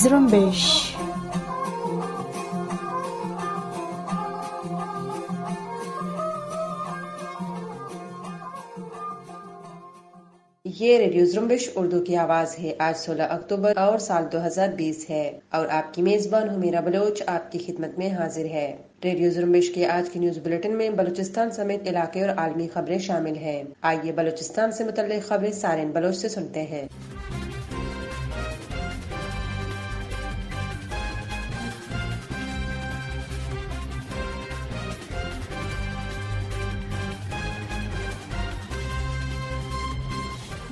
Zrumbish. ये radio जुम्बिश Urdu की आवाज़ है आज 16 अक्टूबर और साल 2020 है और आपकी मेज़बान मेरा बलोच आपकी खिदमत में हाजिर है रेडियो जुम्बिश के आज के न्यूज़ बुलेटिन में बलूचिस्तान समेत इलाके और आलमी खबरें शामिल हैं आइए बलूचिस्तान से मुतल खबरें सारे बलोच से सुनते हैं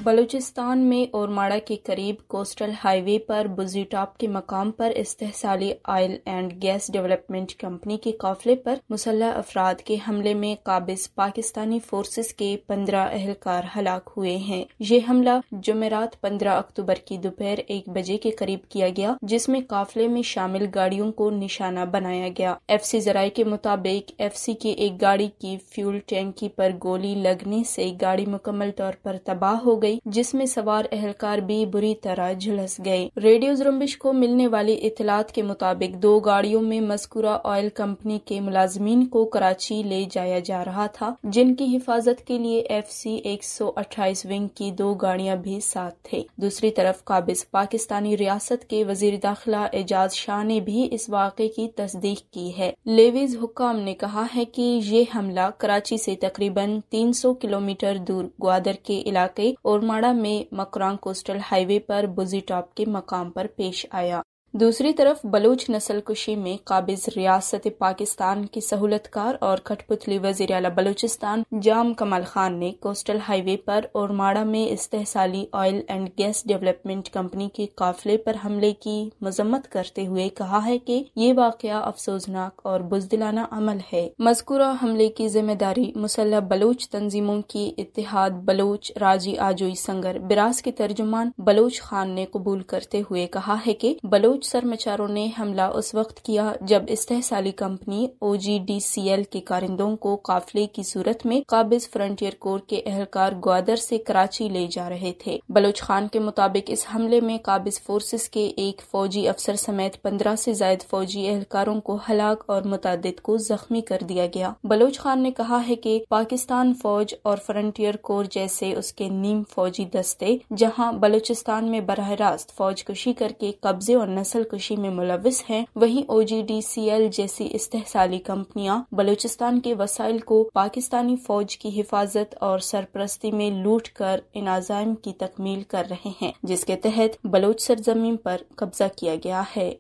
बलूचिस्तान में ओरमाड़ा के करीब कोस्टल हाईवे पर बुजी टॉप के मकाम पर इस्तेसाली oil and gas development company के काफिले पर मुसल्ह अफराद के हमले में काबिज पाकिस्तानी फोर्सेस के पंद्रह अहलकार हलाक हुए हैं ये हमला जुमेरात पंद्रह अक्टूबर की दोपहर एक बजे के करीब किया गया जिसमे काफिले में शामिल गाड़ियों को निशाना बनाया गया एफ सी जराये के मुताबिक एफ सी की एक गाड़ी की फ्यूल टैंकी पर गोली लगने से गाड़ी मुकम्मल तौर पर तबाह हो गई गई जिसमें सवार एहलकार भी बुरी तरह झुलस गए रेडियो जुम्बिश को मिलने वाली इतलात के मुताबिक दो गाड़ियों में मस्कुरा ऑयल कंपनी के मुलाजमीन को कराची ले जाया जा रहा था जिनकी हिफाजत के लिए एफ सी एक सौ अट्ठाईस विंग की दो गाड़ियां भी साथ थे दूसरी तरफ काबिज पाकिस्तानी रियासत के वजीर दाखिला एजाज शाह ने भी इस वाक़े की तस्दीक की है लेविज हुकाम ने कहा है कि ये हमला कराची से तकरीबन 300 किलोमीटर दूर ग्वादर के इलाके और डोरमाड़ा में मकरान कोस्टल हाईवे पर बुजी टॉप के मकाम पर पेश आया दूसरी तरफ बलूच नस्ल कुशी में काबिज रियासत पाकिस्तान की सहूलतकार और खटपुतली वजीर अला बलूचिस्तान जाम कमल खान ने कोस्टल हाईवे पर और माड़ा में इस्तेसाली oil and gas development company के काफिले पर हमले की मजम्मत करते हुए कहा है कि ये वाक़ अफसोसनाक और बुजदिलाना अमल है मजकूरा हमले की जिम्मेदारी मुसलह बलूच तंजीमों की इतिहाद बलूच राजी आजोई संगर बिरास के तर्जुमान बलूच खान ने कबूल करते हुए कहा है की बलूच कुछ सरमाचारों ने हमला उस वक्त किया जब इस्तेसाली company O G D C L के कारिंदों को काफिले की सूरत में काबिज फ्रंटियर कोर के एहलकार ग्वादर से कराची ले जा रहे थे बलोच खान के मुताबिक इस हमले में काबिज फोर्सेस के एक फौजी अफसर समेत पंद्रह से जायद फौजी एहलकारों को हलाक और मुतद को जख्मी कर दिया गया बलोच खान ने कहा है की पाकिस्तान फौज और फ्रंटियर कोर जैसे उसके नीम फौजी दस्ते जहाँ बलोचिस्तान में बरह रास्त फौज कशी करके कब्जे और नस्ल नस्ल कशी में मुलविस हैं वहीं ओ जी डी सी एल जैसी इस्तेसाली कंपनियां बलूचिस्तान के वसाइल को पाकिस्तानी फौज की हिफाजत और सरपरस्ती में लूट कर इन आजाम की तकमील कर रहे हैं जिसके तहत बलोच सरजमीन पर कब्जा किया गया है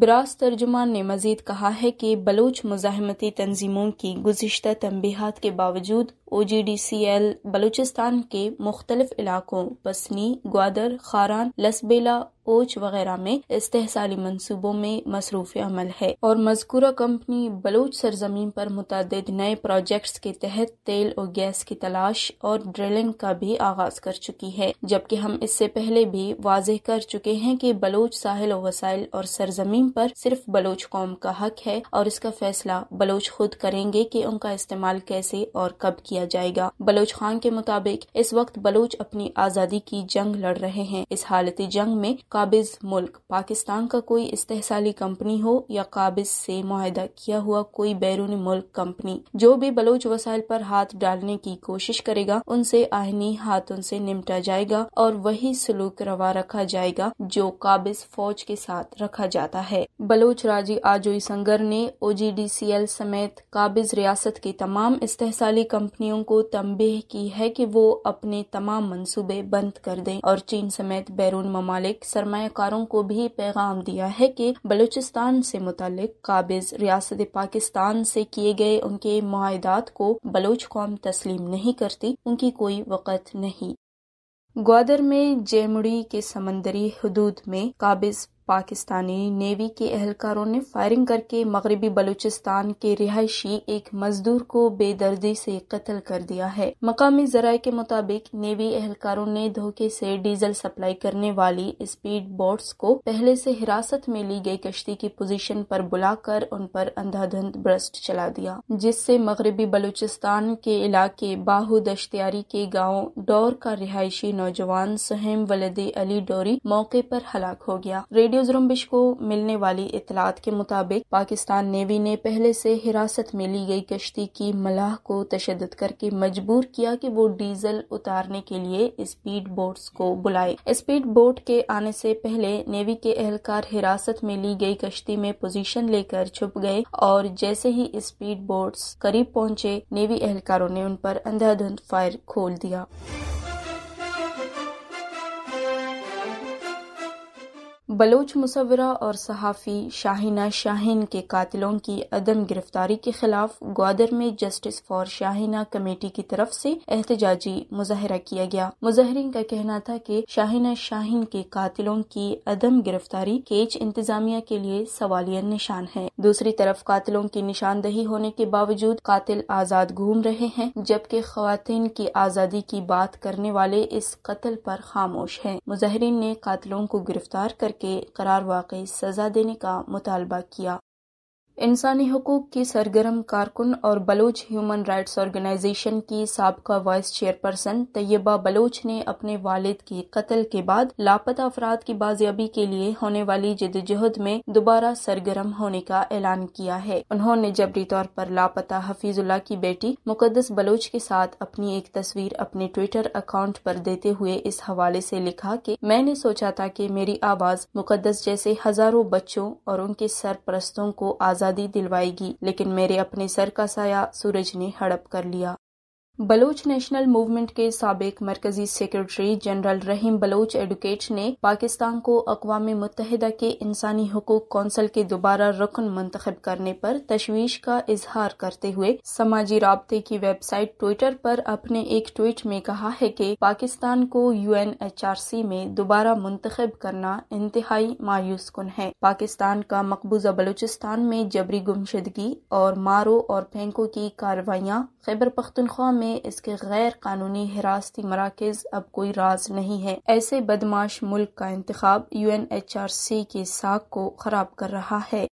ब्रास तर्जुमान ने मजीद कहा है कि बलोच मुजामती तंजीमों की गुजशत तमबीहत के बावजूद O G D C L Balochistan के मुख्तलिफ इलाकों बसनी ग्वादर खारान लसबेला ओच वगैरह में इस्तेसाली मनसूबों में मसरूफ अमल है और मजकूरा कंपनी बलूच सरजमीन पर मुतद नए प्रोजेक्ट्स के तहत तेल और गैस की तलाश और ड्रिलिंग का भी आगाज कर चुकी है जबकि हम इससे पहले भी वाजह कर चुके हैं कि बलूच साहिल वसाइल और सरजमीन पर सिर्फ बलूच कौम का हक है और इसका फैसला बलूच खुद करेंगे कि उनका इस्तेमाल कैसे और कब किया किया जाएगा बलोच खान के मुताबिक इस वक्त बलोच अपनी आज़ादी की जंग लड़ रहे हैं इस हालत जंग में काबिज मुल्क पाकिस्तान का कोई इस्तेसाली कंपनी हो या काबिज से माहिदा किया हुआ कोई बैरून मुल्क कंपनी जो भी बलोच वसाइल पर हाथ डालने की कोशिश करेगा उनसे आहनी हाथों से निपटा जाएगा और वही सलूक रवा रखा जाएगा जो काबिज फौज के साथ रखा जाता है बलोच राजी आजोई संगर ने ओ समेत काबिज रियासत की तमाम इस्तेसाली कंपनियों कंपनियों को तंबेह की है कि वो अपने तमाम मंसूबे बंद कर दें और चीन समेत बैरून ममालिक सरमाकारों को भी पैगाम दिया है कि बलूचिस्तान से मुतल काबिज रियासत पाकिस्तान से किए गए उनके माहदात को बलोच कौम तस्लीम नहीं करती उनकी कोई वक़्त नहीं ग्वादर में जेमुड़ी के समंदरी हदूद में काबिज पाकिस्तानी नेवी के एहलकारों ने फायरिंग करके मगरबी बलूचिस्तान के रिहायशी एक मजदूर को बेदर्दी से कत्ल कर दिया है मकामी जराये के मुताबिक नेवी एहलकारों ने धोखे से डीजल सप्लाई करने वाली स्पीड बोट्स को पहले से हिरासत में ली गई कश्ती की पोजीशन पर बुलाकर उन पर अंधाधुंध ब्रस्ट चला दिया जिससे मगरबी बलूचिस्तान के इलाके बाहू दश्तियारी के गाँव डोर का रिहायशी नौजवान सहेम वलदे अली डोरी मौके पर हलाक हो गया रेडियो न्यूज रुम्बिश को मिलने वाली इतलात के मुताबिक पाकिस्तान नेवी ने पहले से हिरासत में ली गई कश्ती की मलाह को तशद करके मजबूर किया कि वो डीजल उतारने के लिए स्पीड बोट्स को बुलाए स्पीड बोट के आने से पहले नेवी के एहलकार हिरासत में ली गई कश्ती में पोजीशन लेकर छुप गए और जैसे ही स्पीड बोट्स करीब पहुंचे नेवी एहलकारों ने उन पर अंधाधुंध फायर खोल दिया बलोच मुसवरा और सहाफ़ी शाहिना शाहिन के कातिलों की अदम गिरफ्तारी के खिलाफ ग्वादर में जस्टिस फॉर शाहिना कमेटी की तरफ से एहतजाजी मुजाहरा किया गया मुजाहरीन का कहना था कि शाहिना शाहिन के कातिलों की अदम गिरफ्तारी केच इंतजामिया के लिए सवालिया निशान है दूसरी तरफ कातिलों की निशानदही होने के बावजूद कातिल आजाद घूम रहे हैं जबकि खातन की आज़ादी की बात करने वाले इस कत्ल पर खामोश है मुजाहरीन ने कातिलों को गिरफ्तार कर के वाकई सजा देने का मुतालबा किया इंसानी हकूक की सरगर्म कारकुन और बलोच ह्यूमन राइट्स ऑर्गेनाइजेशन की सबका वाइस चेयरपर्सन तैयबा बलोच ने अपने वालिद की कत्ल के बाद लापता अफराद की बाजियाबी के लिए होने वाली जदोजहद में दोबारा सरगर्म होने का ऐलान किया है उन्होंने जबरी तौर पर लापता हफीजुल्ला की बेटी मुकदस बलोच के साथ अपनी एक तस्वीर अपने ट्विटर अकाउंट पर देते हुए इस हवाले से लिखा कि मैंने सोचा था कि मेरी आवाज मुकदस जैसे हजारों बच्चों और उनके सरपरस्तों को आजाद आज़ादी दिलवाएगी लेकिन मेरे अपने सर का साया सूरज ने हड़प कर लिया बलोच नेशनल मूवमेंट के सबक मरकजी secretary general Rahim Baloch advocate ने पाकिस्तान को अकवा मुतहदा के इंसानी हकूक कौंसल के दोबारा रुकन मंतखब करने पर तशवीश का इजहार करते हुए समाजी रबते की वेबसाइट ट्विटर पर अपने एक ट्वीट में कहा है कि पाकिस्तान को U N H R C में दोबारा मुंतखब करना इंतहाई मायूस कन है पाकिस्तान का मकबूजा बलूचिस्तान में जबरी गुमशदगी और मारो और फेंको की कार्रवाइयाँ खैबर पख्तनख्वा में में इसके गैर कानूनी हिरासती मराकज अब कोई राज नहीं है ऐसे बदमाश मुल्क का इंतखब U N H R C की साख को खराब कर रहा है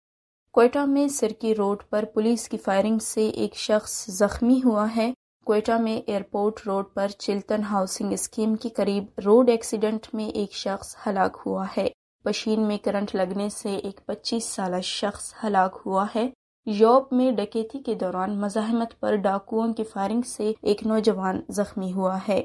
कोयटा में सिरकी रोड पर पुलिस की फायरिंग से एक शख्स जख्मी हुआ है कोयटा में एयरपोर्ट रोड पर चिल्तन हाउसिंग स्कीम के करीब रोड एक्सीडेंट में एक शख्स हलाक हुआ है मशीन में करंट लगने से एक 25 साल शख्स हलाक हुआ है यूरोप में डकैती के दौरान मजाहमत पर डाकुओं की फायरिंग से एक नौजवान जख्मी हुआ है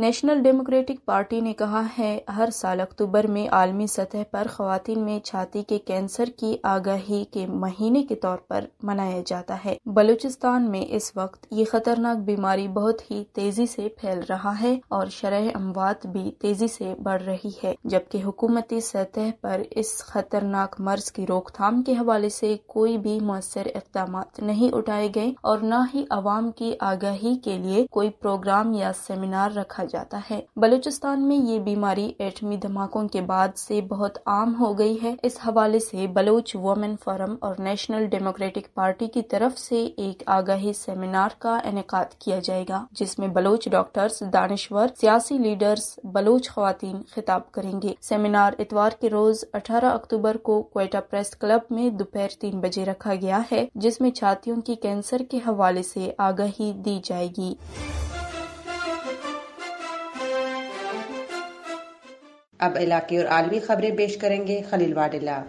नेशनल डेमोक्रेटिक पार्टी ने कहा है हर साल अक्टूबर में आलमी सतह पर खातन में छाती के कैंसर की आगाही के महीने के तौर पर मनाया जाता है बलूचिस्तान में इस वक्त ये खतरनाक बीमारी बहुत ही तेजी से फैल रहा है और शरह अमवात भी तेजी से बढ़ रही है जबकि हुकूमती सतह पर इस खतरनाक मर्ज की रोकथाम के हवाले से कोई भी मौसर इकदाम नहीं उठाए गए और न ही आवाम की आगाही के लिए कोई प्रोग्राम या सेमिनार रखा कहा जाता है बलूचिस्तान में ये बीमारी एटमी धमाकों के बाद से बहुत आम हो गई है इस हवाले से बलोच वुमेन फोरम और नेशनल डेमोक्रेटिक पार्टी की तरफ से एक आगाही सेमिनार का इनका किया जाएगा जिसमें बलोच डॉक्टर्स दानश्वर सियासी लीडर्स बलोच खातन खिताब करेंगे सेमिनार इतवार के रोज 18 अक्टूबर को कोयटा प्रेस क्लब में दोपहर तीन बजे रखा गया है जिसमें छातियों की कैंसर के हवाले से आगाही दी जाएगी अब इलाके और आलमी खबरें पेश करेंगे खलील वाडिला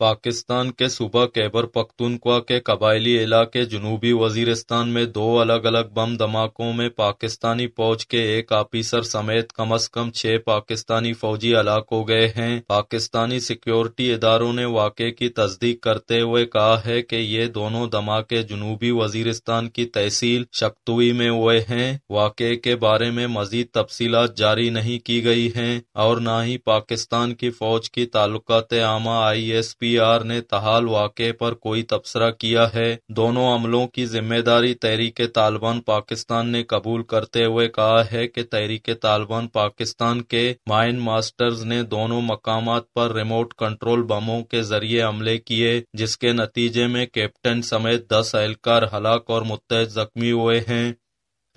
पाकिस्तान के सूबा कैबर पख्तूनख्वा के कबायली इलाके जनूबी वजीरस्तान में दो अलग अलग बम धमाकों में पाकिस्तानी फौज के एक ऑफिसर समेत कम अज कम छह पाकिस्तानी फौजी हलाक हो गए हैं पाकिस्तानी सिक्योरिटी इदारों ने वाक़े की तस्दीक करते हुए कहा है कि ये दोनों धमाके जनूबी वजीरस्तान की तहसील शक्तुई में हुए हैं वाक़े के बारे में मजीद तफसीलात जारी नहीं की गई है और न ही पाकिस्तान की फौज की ताल्लुकात आमा आई एस पी आर ने तहाल वाक पर कोई तबसरा किया है दोनों अमलों की जिम्मेदारी तहरीक तालिबान पाकिस्तान ने कबूल करते हुए कहा है की तहरीक तालिबान पाकिस्तान के माइन मास्टर्स ने दोनों मकाम पर रिमोट कंट्रोल बमों के जरिए हमले किए जिसके नतीजे में कैप्टन समेत दस एहलकार हलाक और मुत जख्मी हुए हैं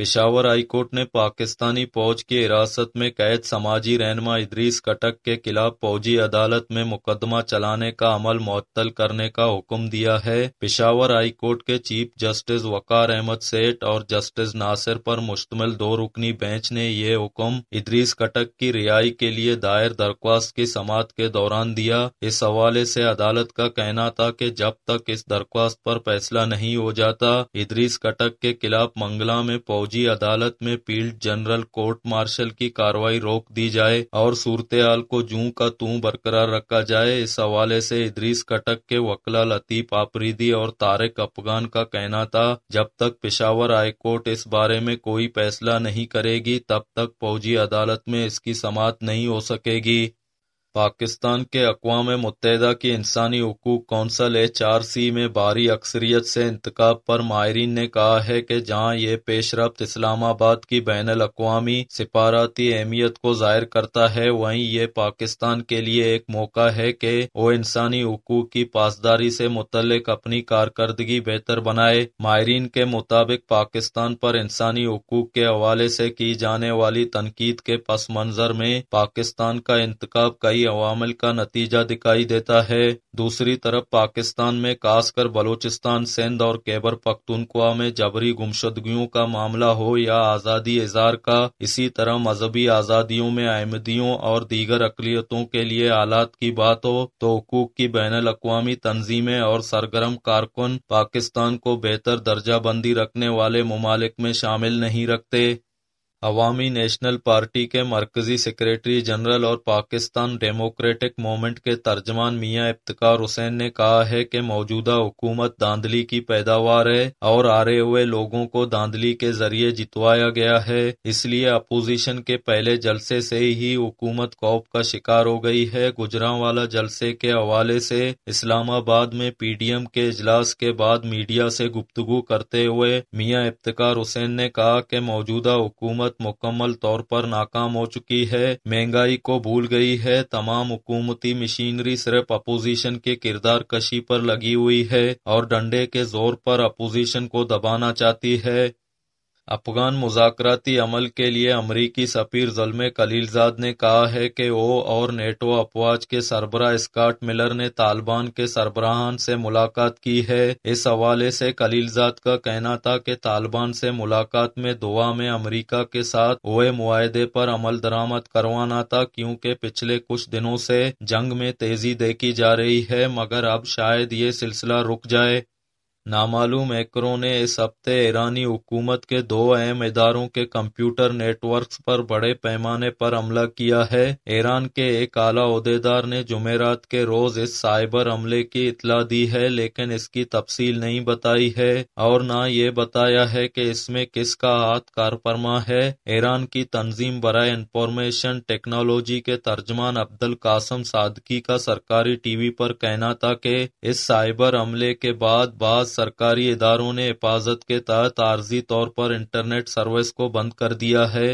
हाई हाईकोर्ट ने पाकिस्तानी फौज की हिरासत में कैद समाजी रहनमा इदरीस कटक के खिलाफ फौजी अदालत में मुकदमा चलाने का अमल मअतल करने का हुक्म दिया है हाई हाईकोर्ट के चीफ जस्टिस वकार अहमद सेठ और जस्टिस नासिर पर मुश्तमिल दो रुकनी बेंच ने यह हुक्म इदरीस कटक की रिहाई के लिए दायर दरख्वास्त की समात के दौरान दिया इस हवाले से अदालत का कहना था कि जब तक इस दरख्वास्त पर फैसला नहीं हो जाता इदरीस कटक के खिलाफ मंगला में फौज फौजी अदालत में फील्ड जनरल कोर्ट मार्शल की कार्रवाई रोक दी जाए और सूरतहाल को जू का तू बरकरार रखा जाए इस हवाले से इद्रीस कटक के वकला लतीफ आफरीदी और तारिक अफगान का कहना था जब तक हाई हाईकोर्ट इस बारे में कोई फैसला नहीं करेगी तब तक फौजी अदालत में इसकी समाप्त नहीं हो सकेगी पाकिस्तान के अक़वाम मुत्तहदा की इंसानी हकूक़ आर सी में भारी अक्सरियत से इंतकाब पर माहरीन ने कहा है कि जहां ये रफ्त इस्लामाबाद की बैन अवी सिफारती अहमियत को ज़ाहिर करता है वहीं ये पाकिस्तान के लिए एक मौका है कि वो इंसानी हकूक़ की पासदारी से मुतलक अपनी कारकर्दगी बेहतर बनाए माहरीन के मुताबिक पाकिस्तान पर इंसानी हकूक़ के हवाले से की जाने वाली तनकीद के पस मंज़र में पाकिस्तान का इंतकाब कई कई अवामल का नतीजा दिखाई देता है दूसरी तरफ पाकिस्तान में खासकर बलोचिस्तान सिंध और कैबर पख्तनख्वा में जबरी गुमशदगियों का मामला हो या आज़ादी इजार का इसी तरह मजहबी आज़ादियों में अहमदियों और दीगर अकलीतों के लिए आलात की बात हो तो हकूक की बैन अवी तंजीमें और सरगर्म कारकुन पाकिस्तान को बेहतर दर्जा बंदी रखने वाले ममालिक में शामिल नहीं रखते अवामी नेशनल पार्टी के मरकजी सेक्रेटरी जनरल और पाकिस्तान डेमोक्रेटिक मूवमेंट के तर्जमान मियाँ इफ्तार हुसैन ने कहा है कि मौजूदा हुकूमत धांधली की पैदावार है और आ रहे हुए लोगों को धांधली के जरिए जितवाया गया है इसलिए अपोजिशन के पहले जलसे से ही हुकूमत खौफ का शिकार हो गई है गुजरा वाला जलसे के हवाले से इस्लामाबाद में पी पीडीएम के इजलास के बाद मीडिया से गुप्तगु करते हुए मियाँ इफ्तिकार हुसैन ने कहा कि मौजूदा हुकूमत भारत मुकम्मल तौर पर नाकाम हो चुकी है महंगाई को भूल गई है तमाम हुकूमती मशीनरी सिर्फ अपोजिशन के किरदार कशी पर लगी हुई है और डंडे के जोर पर अपोजिशन को दबाना चाहती है अफगान मुजाकराती अमल के लिए अमरीकी सफीर जुल्मे खलीलजाद ने कहा है कि ओ और नेटो अफवाज के सरबरा स्काट मिलर ने तालिबान के सरबराहान से मुलाकात की है इस हवाले से खलीलजाद का कहना था कि तालिबान से मुलाकात में दुआ में अमरीका के साथ हुए मुआहदे पर अमल दरामद करवाना था क्योंकि पिछले कुछ दिनों से जंग में तेजी देखी जा रही है मगर अब शायद ये सिलसिला रुक जाए नामालूम हैकरों ने इस हफ्ते ईरानी हुकूमत के दो अहम इदारों के कंप्यूटर नेटवर्क्स पर बड़े पैमाने पर हमला किया है। ईरान के एक आला अहदेदार ने जुमेरात के रोज इस साइबर हमले की इतला दी है, लेकिन इसकी तफसील नहीं बताई है और न ये बताया है कि इसमें किसका हाथ कारफरमा है। ईरान की तंजीम बरए इंफॉर्मेशन टेक्नोलॉजी के तर्जमान अब्दुल कासम सादकी का सरकारी टीवी पर कहना था कि इस साइबर हमले के बाद बाज सरकारी इदारों ने हिफाजत के तहत आरजी तौर पर इंटरनेट सर्विस को बंद कर दिया है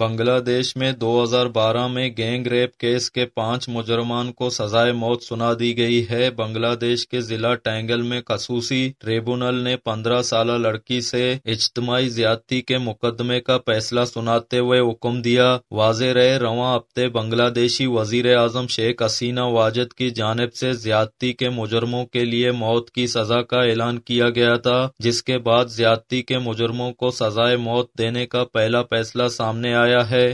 बांग्लादेश में 2012 में गैंग रेप केस के पांच मुजरमान को सजाए मौत सुना दी गई है बांग्लादेश के जिला टैंगल में कसूसी ट्रिब्यूनल ने 15 साल लड़की से इज्तमाही ज्यादती के मुकदमे का फैसला सुनाते हुए हुक्म दिया वाज रहे रवा हफ्ते बांग्लादेशी वजीर आजम शेख हसीना वाजिद की जानब से ज्यादती के मुजरमों के लिए मौत की सजा का ऐलान किया गया था जिसके बाद ज्यादती के मुजरमों को सजाए मौत देने का पहला फैसला सामने आया आया है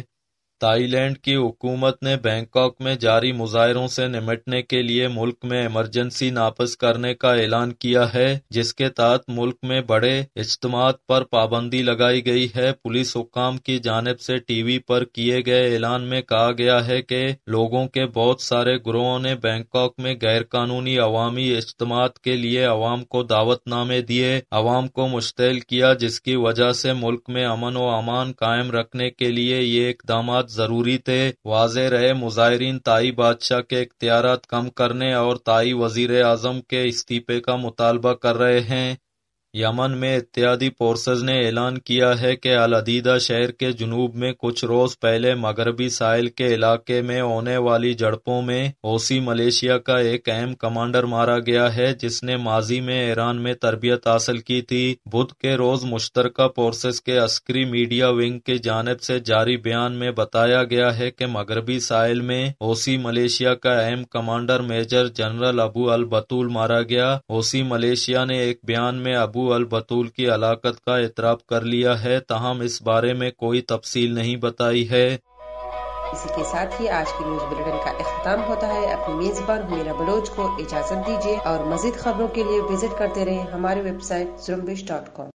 ताइलैंड की हुकूमत ने बैंकॉक में जारी मुजाहरों से निमटने के लिए मुल्क में इमरजेंसी नाफिज करने का ऐलान किया है जिसके तहत मुल्क में बड़े इज्तमात पर पाबंदी लगाई गई है पुलिस हुकाम की जानब से वी पर किए गए ऐलान में कहा गया है कि लोगों के बहुत सारे ग्रोहों ने बैंकॉक में गैर कानूनी अवामी इज्तमात के लिए अवाम को दावतनामे दिए अवाम को मुश्तल किया जिसकी वजह से मुल्क में अमन व अमान कायम रखने के लिए ये इकदाम इख्तियारत ज़रूरी थे वाज रहे मुजाहरीन ताई बादशाह के इख्तियार कम करने और ताई वजीर अजम के इस्तीफे का मुतालबा कर रहे हैं यमन में इत्यादि फोर्सेज ने ऐलान किया है कि अलदीदा शहर के जुनूब में कुछ रोज़ पहले मगरबी साहिल के इलाके में होने वाली झड़पों में ओसी मलेशिया का एक अहम कमांडर मारा गया है जिसने माजी में ईरान में तरबियत हासिल की थी बुध के रोज़ मुश्तर फोर्सेज के अस्करी मीडिया विंग की जानब से जारी बयान में बताया गया है कि मगरबी साहिल में ओसी मलेशिया का अहम commander major general Abu al Batul मारा गया ओसी मलेशिया ने एक बयान में अबू अबू अल बतूल की अलाकत का एतराब कर लिया है तहम इस बारे में कोई तफसील नहीं बताई है इसी के साथ ही आज की न्यूज बुलेटिन का अख्ताम होता है अपनी मेजबान हुमेरा बलोच को इजाजत दीजिए और मजीद खबरों के लिए विजिट करते रहे हमारी वेबसाइट जुम्बिश डॉट कॉम